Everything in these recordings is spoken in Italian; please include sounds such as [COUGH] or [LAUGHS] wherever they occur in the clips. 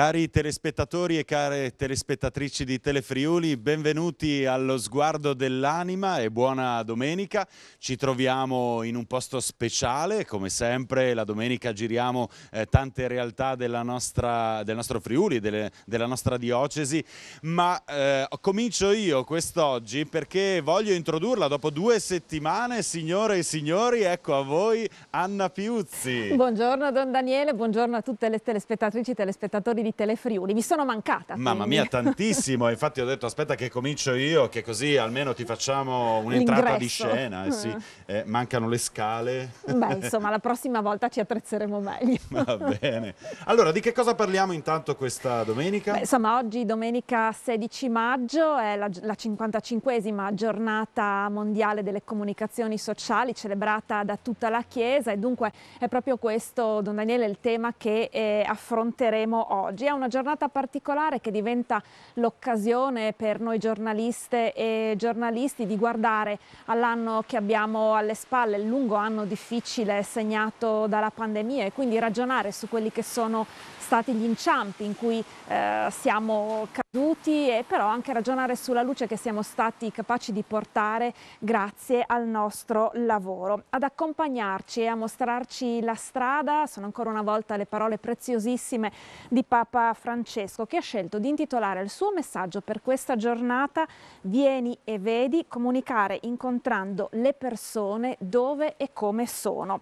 Cari telespettatori e care telespettatrici di Telefriuli, benvenuti allo sguardo dell'anima e buona domenica. Ci troviamo in un posto speciale, come sempre la domenica giriamo eh, tante realtà nostra, del nostro Friuli, delle, della nostra diocesi, ma eh, comincio io quest'oggi perché voglio introdurla dopo due settimane, signore e signori, ecco a voi Anna Piuzzi. Buongiorno Don Daniele, buongiorno a tutte le telespettatrici e telespettatori di di Telefriuli. Vi sono mancata. Mamma mia, tantissimo. Infatti ho detto aspetta che comincio io, che così almeno ti facciamo un'entrata di scena. Eh, sì. [LAUGHS] eh, mancano le scale. Beh, [LAUGHS] insomma, la prossima volta ci attrezzeremo meglio. Va bene. Allora, di che cosa parliamo intanto questa domenica? Beh, insomma, oggi domenica 16 maggio è la, la 55esima giornata mondiale delle comunicazioni sociali celebrata da tutta la Chiesa e dunque è proprio questo, Don Daniele, il tema che eh, affronteremo oggi oggi è una giornata particolare che diventa l'occasione per noi giornaliste e giornalisti di guardare all'anno che abbiamo alle spalle, il lungo anno difficile segnato dalla pandemia e quindi ragionare su quelli che sono stati gli inciampi in cui eh, siamo e però anche ragionare sulla luce che siamo stati capaci di portare grazie al nostro lavoro. Ad accompagnarci e a mostrarci la strada sono ancora una volta le parole preziosissime di Papa Francesco che ha scelto di intitolare il suo messaggio per questa giornata Vieni e vedi, comunicare incontrando le persone dove e come sono.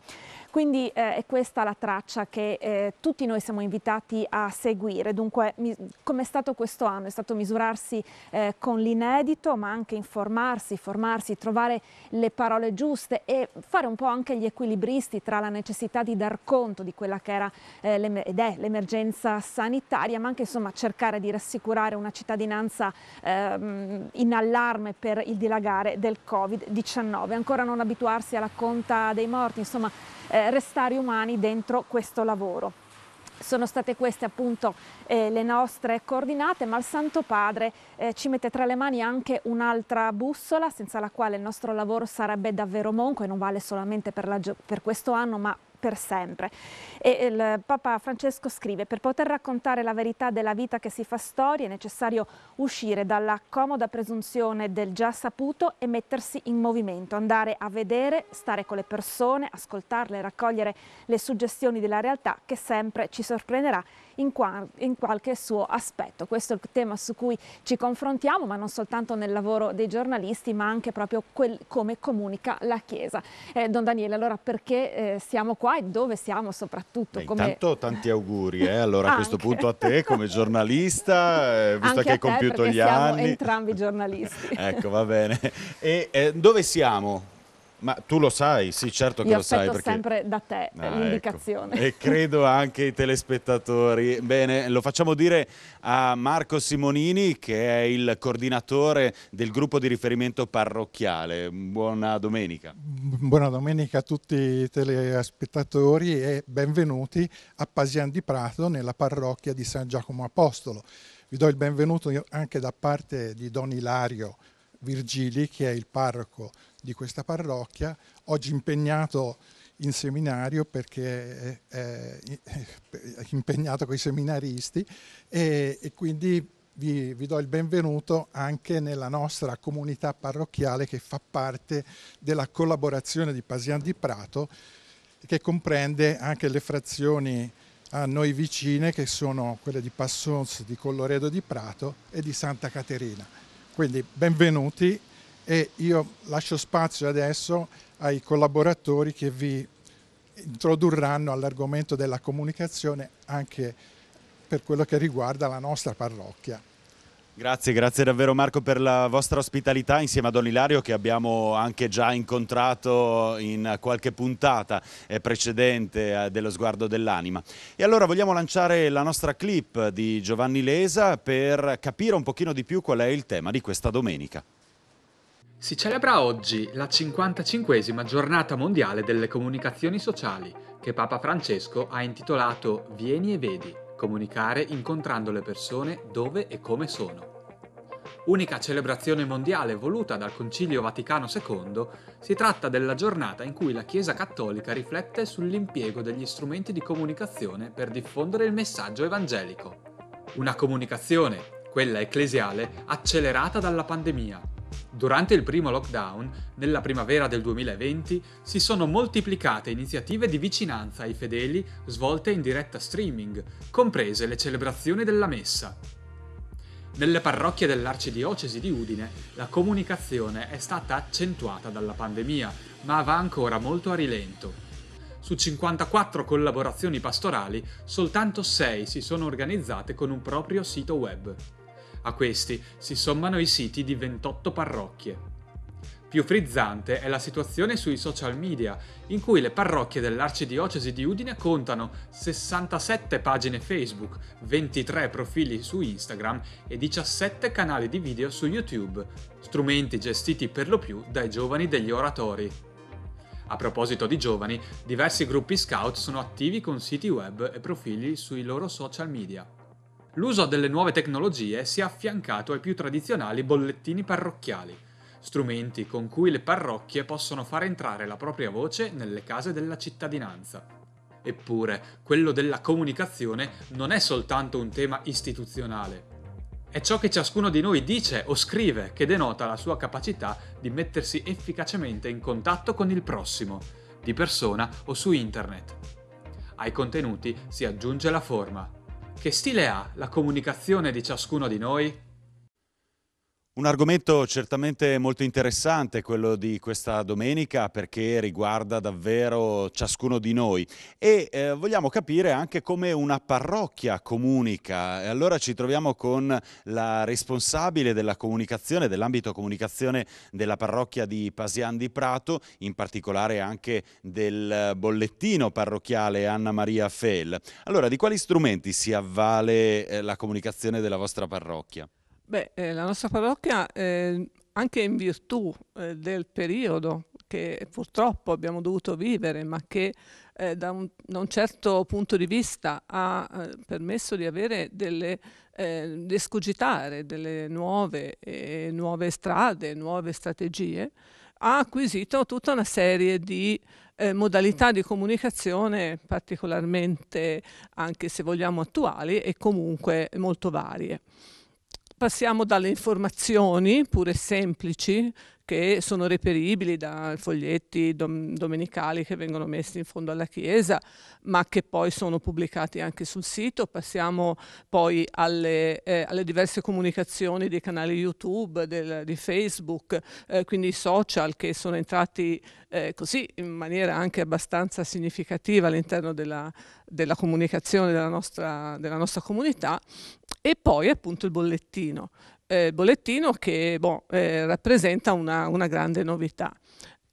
Quindi eh, è questa la traccia che eh, tutti noi siamo invitati a seguire. Dunque, come è stato questo anno? È stato misurarsi eh, con l'inedito, ma anche informarsi, formarsi, trovare le parole giuste e fare un po' anche gli equilibristi tra la necessità di dar conto di quella che era eh, ed è l'emergenza sanitaria, ma anche insomma cercare di rassicurare una cittadinanza ehm, in allarme per il dilagare del Covid-19. Ancora non abituarsi alla conta dei morti, insomma eh, restare umani dentro questo lavoro. Sono state queste appunto eh, le nostre coordinate, ma il Santo Padre eh, ci mette tra le mani anche un'altra bussola senza la quale il nostro lavoro sarebbe davvero monco e non vale solamente per, la, per questo anno, ma per sempre. E il Papa Francesco scrive, per poter raccontare la verità della vita che si fa storia è necessario uscire dalla comoda presunzione del già saputo e mettersi in movimento, andare a vedere, stare con le persone, ascoltarle, raccogliere le suggestioni della realtà che sempre ci sorprenderà in, qua in qualche suo aspetto. Questo è il tema su cui ci confrontiamo, ma non soltanto nel lavoro dei giornalisti, ma anche proprio come comunica la Chiesa. Eh, Don Daniele, allora perché eh, siamo qua e dove siamo soprattutto? Beh, come... tanti auguri, eh? allora a questo punto a te come giornalista, eh, visto anche che hai compiuto gli anni. Siamo entrambi giornalisti. [LAUGHS] ecco, va bene. E eh, dove siamo? Ma tu lo sai, sì certo che Io lo sai. Io perché... sempre da te ah, ecco. l'indicazione. Ecco. E credo anche i telespettatori. Bene, lo facciamo dire a Marco Simonini che è il coordinatore del gruppo di riferimento parrocchiale. Buona domenica. Buona domenica a tutti i telespettatori e benvenuti a Pasian di Prato nella parrocchia di San Giacomo Apostolo. Vi do il benvenuto anche da parte di Don Ilario Virgili, che è il parroco di questa parrocchia, oggi impegnato in seminario perché è, impegnato con i seminaristi e, e quindi vi, vi, do il benvenuto anche nella nostra comunità parrocchiale che fa parte della collaborazione di Pasian di Prato che comprende anche le frazioni a noi vicine che sono quelle di Passons, di Colloredo di Prato e di Santa Caterina. Quindi benvenuti e io lascio spazio adesso ai collaboratori che vi introdurranno all'argomento della comunicazione anche per quello che riguarda la nostra parrocchia. Grazie, grazie davvero Marco per la vostra ospitalità insieme a Don Ilario che abbiamo anche già incontrato in qualche puntata eh, precedente eh, dello sguardo dell'anima. E allora vogliamo lanciare la nostra clip di Giovanni Lesa per capire un pochino di più qual è il tema di questa domenica. Si celebra oggi la 55esima giornata mondiale delle comunicazioni sociali che Papa Francesco ha intitolato Vieni e vedi Comunicare incontrando le persone dove e come sono. Unica celebrazione mondiale voluta dal Concilio Vaticano II, si tratta della giornata in cui la Chiesa Cattolica riflette sull'impiego degli strumenti di comunicazione per diffondere il messaggio evangelico. Una comunicazione, quella ecclesiale, accelerata dalla pandemia, Durante il primo lockdown, nella primavera del 2020, si sono moltiplicate iniziative di vicinanza ai fedeli svolte in diretta streaming, comprese le celebrazioni della messa. Nelle parrocchie dell'arcidiocesi di Udine la comunicazione è stata accentuata dalla pandemia, ma va ancora molto a rilento. Su 54 collaborazioni pastorali, soltanto 6 si sono organizzate con un proprio sito web. A questi si sommano i siti di 28 parrocchie. Più frizzante è la situazione sui social media, in cui le parrocchie dell'Arcidiocesi di Udine contano 67 pagine Facebook, 23 profili su Instagram e 17 canali di video su YouTube, strumenti gestiti per lo più dai giovani degli oratori. A proposito di giovani, diversi gruppi scout sono attivi con siti web e profili sui loro social media. L'uso delle nuove tecnologie si è affiancato ai più tradizionali bollettini parrocchiali, strumenti con cui le parrocchie possono far entrare la propria voce nelle case della cittadinanza. Eppure, quello della comunicazione non è soltanto un tema istituzionale. È ciò che ciascuno di noi dice o scrive che denota la sua capacità di mettersi efficacemente in contatto con il prossimo, di persona o su internet. Ai contenuti si aggiunge la forma, che stile ha la comunicazione di ciascuno di noi? Un argomento certamente molto interessante quello di questa domenica perché riguarda davvero ciascuno di noi e eh, vogliamo capire anche come una parrocchia comunica e allora ci troviamo con la responsabile della comunicazione, dell'ambito comunicazione della parrocchia di Pasian di Prato, in particolare anche del bollettino parrocchiale Anna Maria Fel. Allora di quali strumenti si avvale eh, la comunicazione della vostra parrocchia? Beh, eh, la nostra parrocchia, eh, anche in virtù eh, del periodo che purtroppo abbiamo dovuto vivere, ma che eh, da un, da, un, certo punto di vista ha eh, permesso di avere delle, eh, di escogitare delle nuove, nuove strade, nuove strategie, ha acquisito tutta una serie di eh, modalità di comunicazione particolarmente, anche se vogliamo, attuali e comunque molto varie. Passiamo dalle informazioni, pure semplici, che sono reperibili da foglietti dom domenicali che vengono messi in fondo alla chiesa, ma che poi sono pubblicati anche sul sito. Passiamo poi alle, eh, alle diverse comunicazioni dei canali YouTube, del, di Facebook, eh, quindi i social che sono entrati eh, così in maniera anche abbastanza significativa all'interno della, della, comunicazione della nostra, della nostra comunità. E poi appunto il bollettino eh, bollettino che boh, eh, rappresenta una, una, grande novità.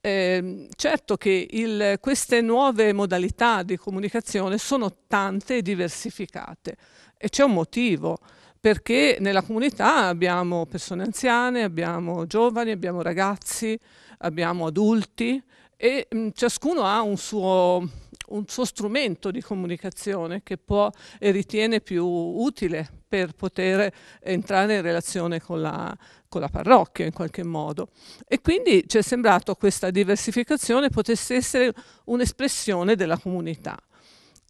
Eh, certo che il, queste nuove modalità di comunicazione sono tante e diversificate e c'è un motivo perché nella comunità abbiamo persone anziane, abbiamo giovani, abbiamo ragazzi, abbiamo adulti e mh, ciascuno ha un suo un suo strumento di comunicazione che può e ritiene più utile per poter entrare in relazione con la, con la parrocchia in qualche modo. E quindi ci è sembrato questa diversificazione potesse essere un'espressione della comunità.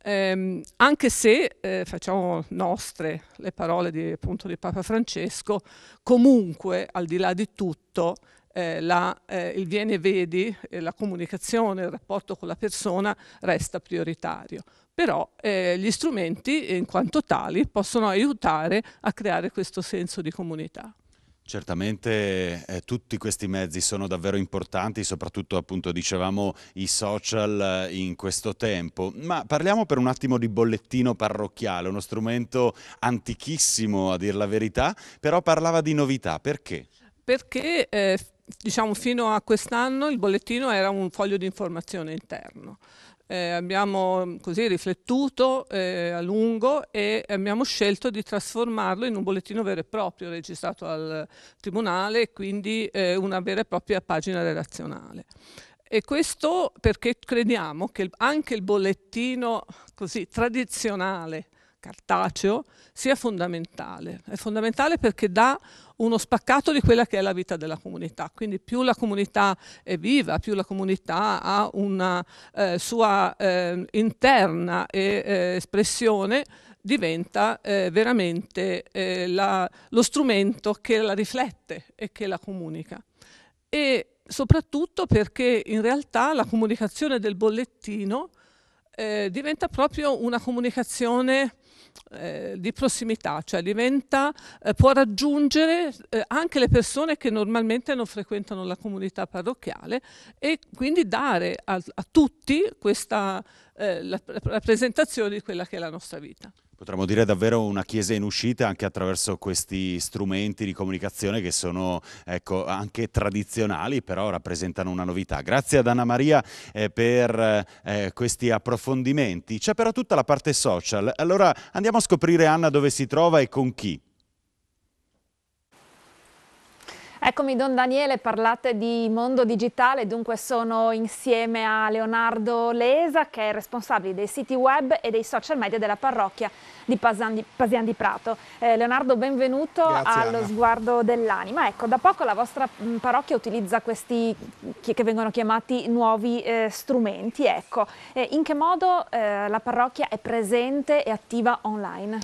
Eh, anche se eh, facciamo nostre le parole di, appunto, di Papa Francesco, comunque al di là di tutto eh, la, eh, il viene e vedi, eh, la comunicazione, il rapporto con la persona resta prioritario. Però eh, gli strumenti in quanto tali possono aiutare a creare questo senso di comunità. Certamente eh, tutti questi mezzi sono davvero importanti, soprattutto appunto dicevamo i social eh, in questo tempo, ma parliamo per un attimo di bollettino parrocchiale, uno strumento antichissimo a dir la verità, però parlava di novità, perché? Perché eh, diciamo fino a quest'anno il bollettino era un foglio di informazione interno. Eh, abbiamo così riflettuto eh, a lungo e abbiamo scelto di trasformarlo in un bollettino vero e proprio registrato al Tribunale e quindi eh, una vera e propria pagina relazionale. E questo perché crediamo che anche il bollettino così tradizionale cartaceo sia fondamentale. È fondamentale perché dà uno spaccato di quella che è la vita della comunità. Quindi più la comunità è viva, più la comunità ha una eh, sua eh, interna eh, espressione, diventa eh, veramente eh, la, lo strumento che la riflette e che la comunica. E soprattutto perché in realtà la comunicazione del bollettino eh, diventa proprio una comunicazione eh, di prossimità, cioè diventa, eh, può raggiungere eh, anche le persone che normalmente non frequentano la comunità parrocchiale e quindi dare a, a tutti questa eh, rappresentazione di quella che è la nostra vita potremmo dire davvero una chiesa in uscita anche attraverso questi strumenti di comunicazione che sono ecco, anche tradizionali però rappresentano una novità. Grazie ad Anna Maria eh, per eh, questi approfondimenti. C'è però tutta la parte social, allora andiamo a scoprire Anna dove si trova e con chi. Eccomi Don Daniele, parlate di mondo digitale, dunque sono insieme a Leonardo Lesa che è responsabile dei siti web e dei social media della parrocchia di Pasian di, Pasian di Prato. Eh, Leonardo, benvenuto Grazie, allo Anna. sguardo dell'anima. Ecco, da poco la vostra mm, parrocchia utilizza questi che vengono chiamati nuovi eh, strumenti. Ecco, eh, in che modo eh, la parrocchia è presente e attiva online?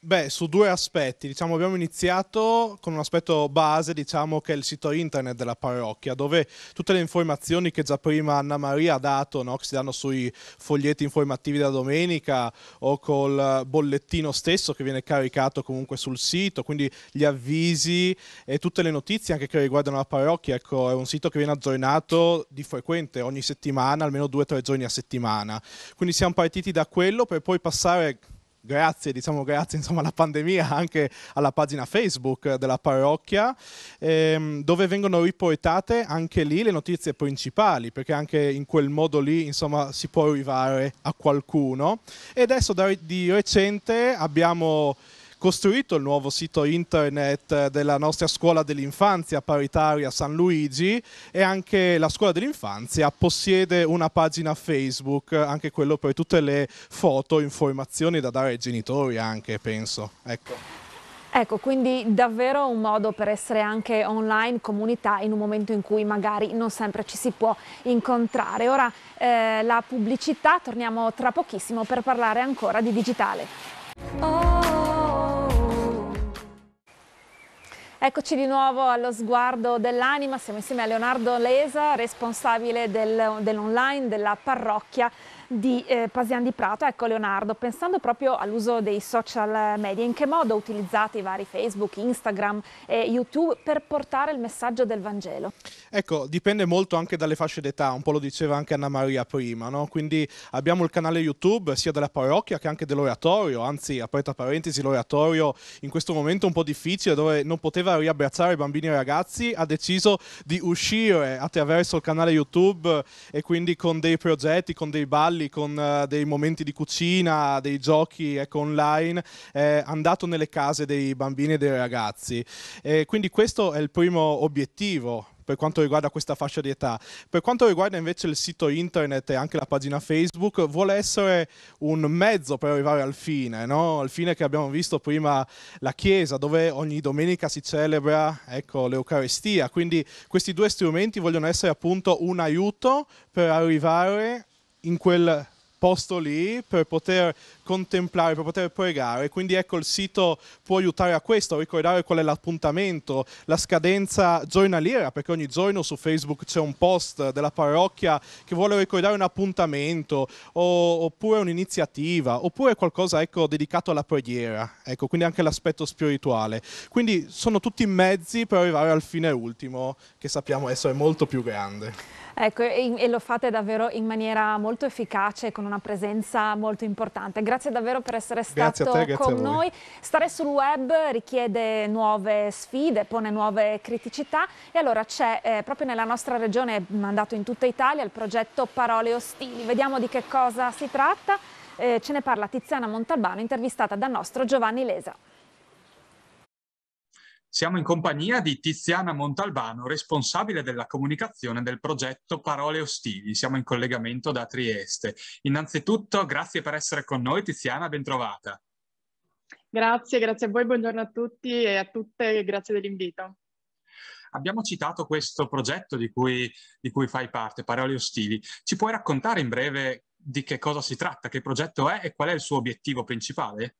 Beh, su due aspetti. Diciamo, abbiamo iniziato con un aspetto base, diciamo, che è il sito internet della parrocchia, dove tutte le informazioni che già prima Anna Maria ha dato, no? che si danno sui foglietti informativi della domenica o col bollettino stesso che viene caricato comunque sul sito, quindi gli avvisi e tutte le notizie anche che riguardano la parrocchia. Ecco, è un sito che viene aggiornato di frequente ogni settimana, almeno due o tre giorni a settimana. Quindi siamo partiti da quello per poi passare grazie, diciamo grazie [LAUGHS] insomma, alla pandemia, anche alla pagina Facebook della parrocchia, ehm, dove vengono riportate anche lì le notizie principali, perché anche in quel modo lì insomma, si può arrivare a qualcuno. E adesso da, di recente abbiamo costruito il nuovo sito internet eh, della nostra scuola dell'infanzia paritaria San Luigi e anche la scuola dell'infanzia possiede una pagina Facebook, anche quello per tutte le foto, informazioni da dare ai genitori anche, penso. Ecco. Ecco, quindi davvero un modo per essere anche online comunità in un momento in cui magari non sempre ci si può incontrare. Ora eh, la pubblicità, torniamo tra pochissimo per parlare ancora di digitale. Oh. Eccoci di nuovo allo sguardo dell'anima, siamo insieme a Leonardo Lesa, responsabile del, dell'online della parrocchia di eh, Pasian di Prato. Ecco Leonardo, pensando proprio all'uso dei social media, in che modo utilizzate i vari Facebook, Instagram e YouTube per portare il messaggio del Vangelo? Ecco, dipende molto anche dalle fasce d'età, un po' lo diceva anche Anna Maria prima, no? quindi abbiamo il canale YouTube sia della parrocchia che anche dell'oratorio, anzi aperta parentesi l'oratorio in questo momento un po' difficile dove non poteva riabbracciare bambini e ragazzi ha deciso di uscire attraverso il canale YouTube e quindi con dei progetti, con dei balli balli, con eh, dei momenti di cucina, dei giochi ecco, online, eh, andato nelle case dei bambini e dei ragazzi. Eh, quindi questo è il primo obiettivo per quanto riguarda questa fascia di età. Per quanto riguarda invece il sito internet e anche la pagina Facebook, vuole essere un mezzo per arrivare al fine, no? al fine che abbiamo visto prima la Chiesa, dove ogni domenica si celebra ecco, l'Eucaristia. Quindi questi due strumenti vogliono essere appunto un aiuto per arrivare in quel posto lì per poter contemplare, per poter pregare. Quindi ecco il sito può aiutare a questo, a ricordare qual è l'appuntamento, la scadenza giornaliera, perché ogni giorno su Facebook c'è un post della parrocchia che vuole ricordare un appuntamento o, oppure un'iniziativa, oppure qualcosa ecco, dedicato alla preghiera, ecco, quindi anche l'aspetto spirituale. Quindi sono tutti mezzi per arrivare al fine ultimo che sappiamo essere molto più grande. Ecco, e, e, lo fate davvero in maniera molto efficace, e con una presenza molto importante. Grazie davvero per essere stato te, con noi. Stare sul web richiede nuove sfide, pone nuove criticità e allora c'è eh, proprio nella nostra regione, mandato in tutta Italia, il progetto Parole Ostili. Vediamo di che cosa si tratta. Eh, ce ne parla Tiziana Montalbano, intervistata dal nostro Giovanni Lesa. Siamo in compagnia di Tiziana Montalbano, responsabile della comunicazione del progetto Parole Ostili. Siamo in collegamento da Trieste. Innanzitutto, grazie per essere con noi, Tiziana, bentrovata. Grazie, grazie a voi, buongiorno a tutti e a tutte, grazie dell'invito. Abbiamo citato questo progetto di cui, di cui fai parte, Parole Ostili. Ci puoi raccontare in breve di che cosa si tratta, che progetto è e qual è il suo obiettivo principale?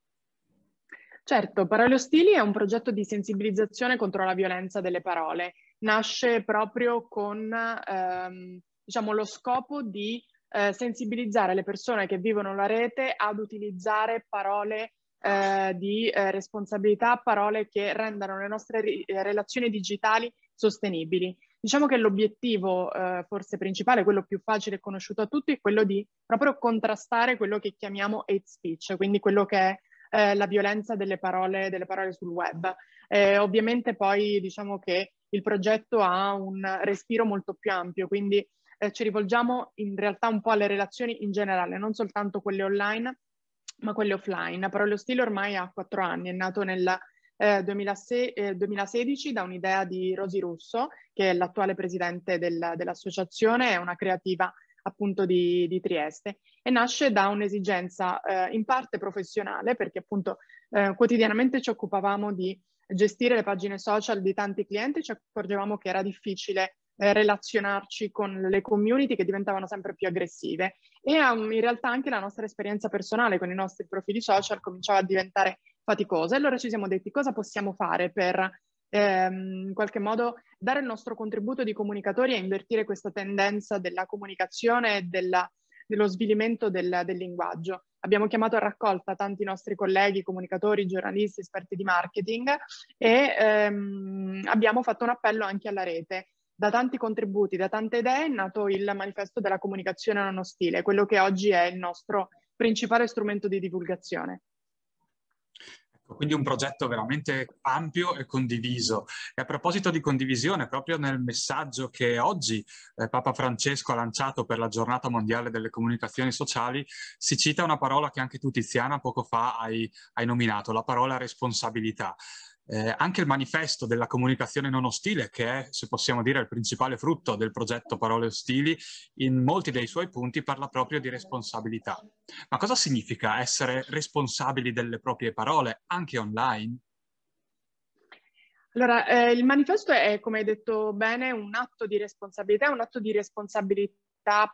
Certo, Parole Ostili è un progetto di sensibilizzazione contro la violenza delle parole. Nasce proprio con ehm, diciamo, lo scopo di eh, sensibilizzare le persone che vivono la rete ad utilizzare parole eh, di eh, responsabilità, parole che rendano le nostre ri- eh, relazioni digitali sostenibili. Diciamo che l'obiettivo eh, forse principale, quello più facile e conosciuto a tutti, è quello di proprio contrastare quello che chiamiamo hate speech, quindi quello che è eh, la violenza delle parole, delle parole sul web. Eh, ovviamente poi diciamo che il progetto ha un respiro molto più ampio, quindi eh, ci rivolgiamo in realtà un po' alle relazioni in generale, non soltanto quelle online, ma quelle offline. Parole Stile ormai ha quattro anni, è nato nel eh, 2006, eh, 2016 da un'idea di Rosi Russo, che è l'attuale presidente del, dell'associazione, è una creativa appunto di, di Trieste e nasce da un'esigenza eh, in parte professionale perché appunto eh, quotidianamente ci occupavamo di gestire le pagine social di tanti clienti, ci accorgevamo che era difficile eh, relazionarci con le community che diventavano sempre più aggressive e um, in realtà anche la nostra esperienza personale con i nostri profili social cominciava a diventare faticosa e allora ci siamo detti cosa possiamo fare per ehm, in qualche modo dare il nostro contributo di comunicatori a invertire questa tendenza della comunicazione e della, dello svilimento del, del, linguaggio. Abbiamo chiamato a raccolta tanti nostri colleghi, comunicatori, giornalisti, esperti di marketing e ehm, abbiamo fatto un appello anche alla rete. Da tanti contributi, da tante idee è nato il manifesto della comunicazione non ostile, quello che oggi è il nostro principale strumento di divulgazione. Quindi un progetto veramente ampio e condiviso. E a proposito di condivisione, proprio nel messaggio che oggi eh, Papa Francesco ha lanciato per la giornata mondiale delle comunicazioni sociali, si cita una parola che anche tu Tiziana poco fa hai, hai nominato, la parola responsabilità. Eh, anche il manifesto della comunicazione non ostile, che è, se possiamo dire, il principale frutto del progetto Parole Ostili, in molti dei suoi punti parla proprio di responsabilità. Ma cosa significa essere responsabili delle proprie parole, anche online? Allora, eh, il manifesto è, come hai detto bene, un atto di responsabilità, un atto di responsabilità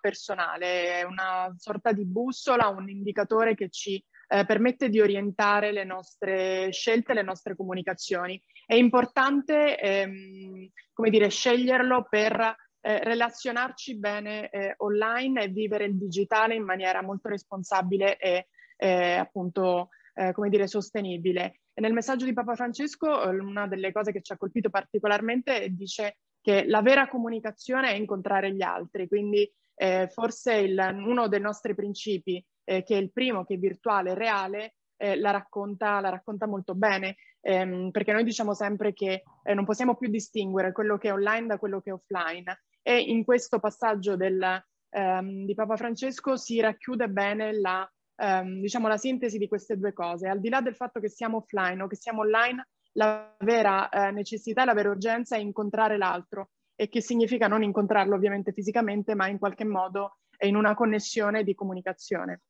personale, è una sorta di bussola, un indicatore che ci eh, permette di orientare le nostre scelte, le nostre comunicazioni. È importante, ehm, come dire, sceglierlo per eh, relazionarci bene eh, online e vivere il digitale in maniera molto responsabile e eh, appunto, eh, come dire, sostenibile. E nel messaggio di Papa Francesco eh, una delle cose che ci ha colpito particolarmente dice che la vera comunicazione è incontrare gli altri, quindi eh, forse il, uno dei nostri principi eh, che è il primo, che è virtuale e reale, eh, la, racconta, la, racconta, molto bene, ehm, perché noi diciamo sempre che eh, non possiamo più distinguere quello che è online da quello che è offline. E in questo passaggio del, ehm, di Papa Francesco si racchiude bene la, ehm, diciamo, la sintesi di queste due cose. Al di là del fatto che siamo offline o che siamo online, la vera eh, necessità, la vera urgenza è incontrare l'altro e che significa non incontrarlo ovviamente fisicamente, ma in qualche modo in una connessione di comunicazione.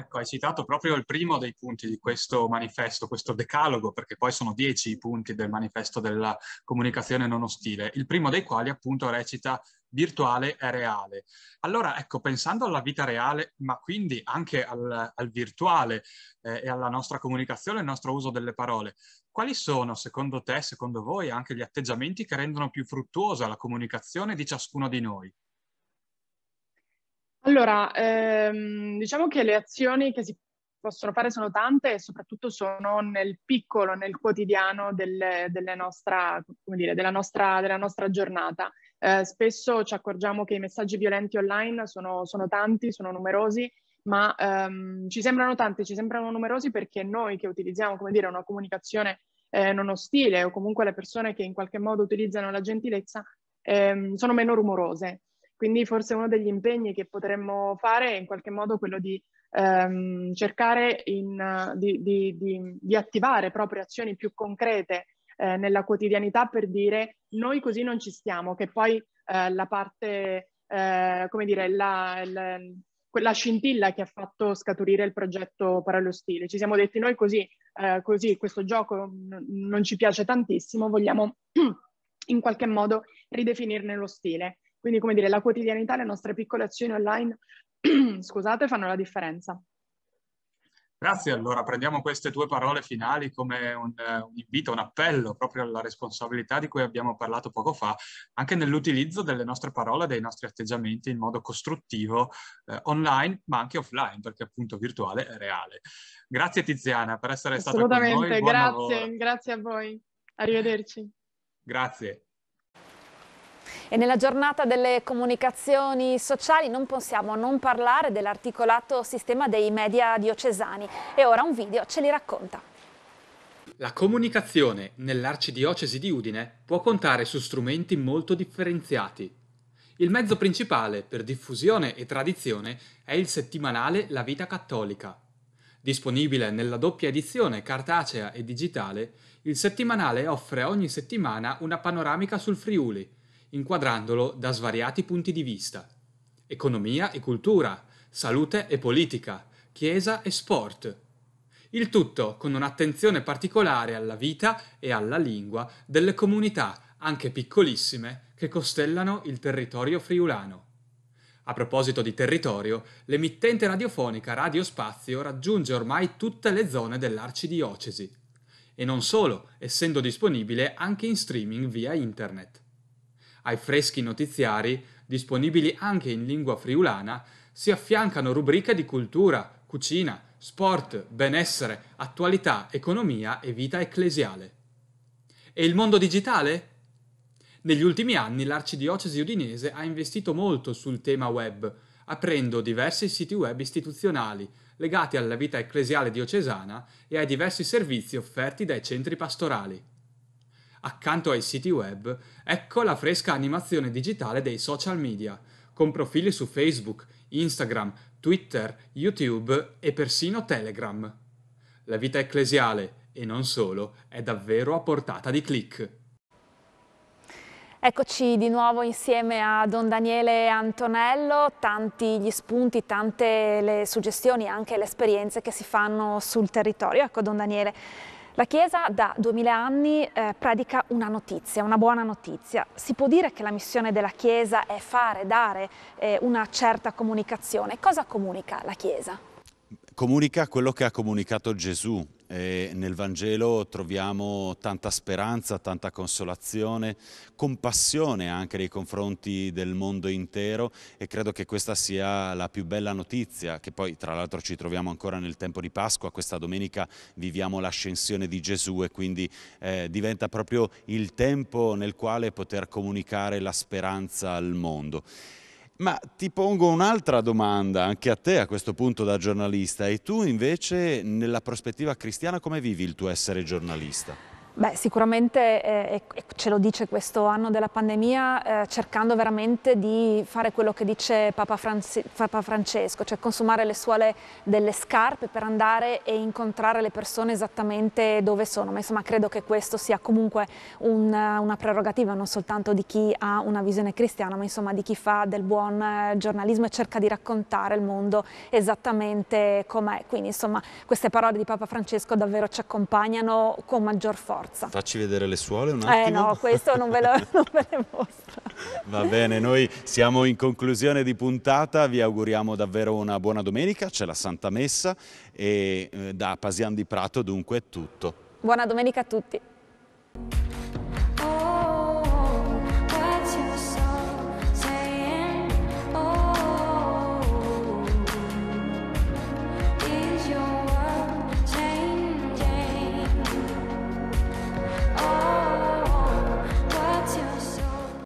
Ecco, hai citato proprio il primo dei punti di questo manifesto, questo decalogo, perché poi sono dieci i punti del manifesto della comunicazione non ostile, il primo dei quali appunto recita virtuale è reale. Allora, ecco, pensando alla vita reale, ma quindi anche al, al virtuale eh, e alla nostra comunicazione, al nostro uso delle parole, quali sono, secondo te, secondo voi, anche gli atteggiamenti che rendono più fruttuosa la comunicazione di ciascuno di noi? Allora, ehm, diciamo che le azioni che si possono fare sono tante e soprattutto sono nel piccolo, nel quotidiano del, delle nostra, come dire, della, nostra, della nostra giornata. Eh, spesso ci accorgiamo che i messaggi violenti online sono, sono tanti, sono numerosi, ma ehm, ci sembrano tanti, ci sembrano numerosi perché noi che utilizziamo, come dire, una comunicazione eh, non ostile o comunque le persone che in qualche modo utilizzano la gentilezza ehm, sono meno rumorose. Quindi forse uno degli impegni che potremmo fare è in qualche modo quello di ehm, cercare in, di, di, di, di, attivare proprio azioni più concrete eh, nella quotidianità per dire noi così non ci stiamo, che poi eh, la parte, eh, come dire, la, la, quella scintilla che ha fatto scaturire il progetto Parallo Stile. Ci siamo detti noi così, eh, così questo gioco non ci piace tantissimo, vogliamo [CLEARS THROAT] in qualche modo ridefinirne lo stile. Quindi, come dire, la quotidianità, le nostre piccole azioni online, [CLEARS THROAT] scusate, fanno la differenza. Grazie, allora prendiamo queste tue parole finali come un, eh, un, invito, un appello proprio alla responsabilità di cui abbiamo parlato poco fa, anche nell'utilizzo delle nostre parole, dei nostri atteggiamenti in modo costruttivo eh, online ma anche offline, perché appunto virtuale è reale. Grazie Tiziana per essere stata con noi. Assolutamente, grazie, lavoro. grazie a voi. Arrivederci. Grazie. E nella giornata delle comunicazioni sociali non possiamo non parlare dell'articolato sistema dei media diocesani e ora un video ce li racconta. La comunicazione nell'arcidiocesi di Udine può contare su strumenti molto differenziati. Il mezzo principale per diffusione e tradizione è il settimanale La Vita Cattolica. Disponibile nella doppia edizione cartacea e digitale, il settimanale offre ogni settimana una panoramica sul Friuli, inquadrandolo da svariati punti di vista. Economia e cultura, salute e politica, chiesa e sport. Il tutto con un'attenzione particolare alla vita e alla lingua delle comunità, anche piccolissime, che costellano il territorio friulano. A proposito di territorio, l'emittente radiofonica Radio Spazio raggiunge ormai tutte le zone dell'arcidiocesi. E non solo, essendo disponibile anche in streaming via internet ai freschi notiziari, disponibili anche in lingua friulana, si affiancano rubriche di cultura, cucina, sport, benessere, attualità, economia e vita ecclesiale. E il mondo digitale? Negli ultimi anni l'arcidiocesi udinese ha investito molto sul tema web, aprendo diversi siti web istituzionali legati alla vita ecclesiale diocesana e ai diversi servizi offerti dai centri pastorali accanto ai siti web, ecco la fresca animazione digitale dei social media, con profili su Facebook, Instagram, Twitter, YouTube e persino Telegram. La vita ecclesiale, e non solo, è davvero a portata di click. Eccoci di nuovo insieme a Don Daniele Antonello, tanti gli spunti, tante le suggestioni, anche le esperienze che si fanno sul territorio. Ecco Don Daniele, la Chiesa da 2000 anni eh, predica una notizia, una buona notizia. Si può dire che la missione della Chiesa è fare, dare eh, una certa comunicazione. Cosa comunica la Chiesa? comunica quello che ha comunicato Gesù e nel Vangelo troviamo tanta speranza, tanta consolazione, compassione anche nei confronti del mondo intero e credo che questa sia la più bella notizia, che poi tra l'altro ci troviamo ancora nel tempo di Pasqua, questa domenica viviamo l'ascensione di Gesù e quindi eh, diventa proprio il tempo nel quale poter comunicare la speranza al mondo. Ma ti pongo un'altra domanda anche a te a questo punto da giornalista e tu invece nella prospettiva cristiana come vivi il tuo essere giornalista? Beh, sicuramente eh, ce lo dice questo anno della pandemia, eh, cercando veramente di fare quello che dice Papa, Franzi Papa Francesco, cioè consumare le suole delle scarpe per andare e incontrare le persone esattamente dove sono. Ma insomma credo che questo sia comunque un, una prerogativa non soltanto di chi ha una visione cristiana, ma insomma di chi fa del buon eh, giornalismo e cerca di raccontare il mondo esattamente com'è. Quindi insomma queste parole di Papa Francesco davvero ci accompagnano con maggior forza forza. Facci vedere le suole un attimo. Eh no, questo non ve, lo, [LAUGHS] non ve le mostro. Va bene, noi siamo in conclusione di puntata, vi auguriamo davvero una buona domenica, c'è la Santa Messa e eh, da Pasian di Prato dunque è tutto. Buona domenica a tutti.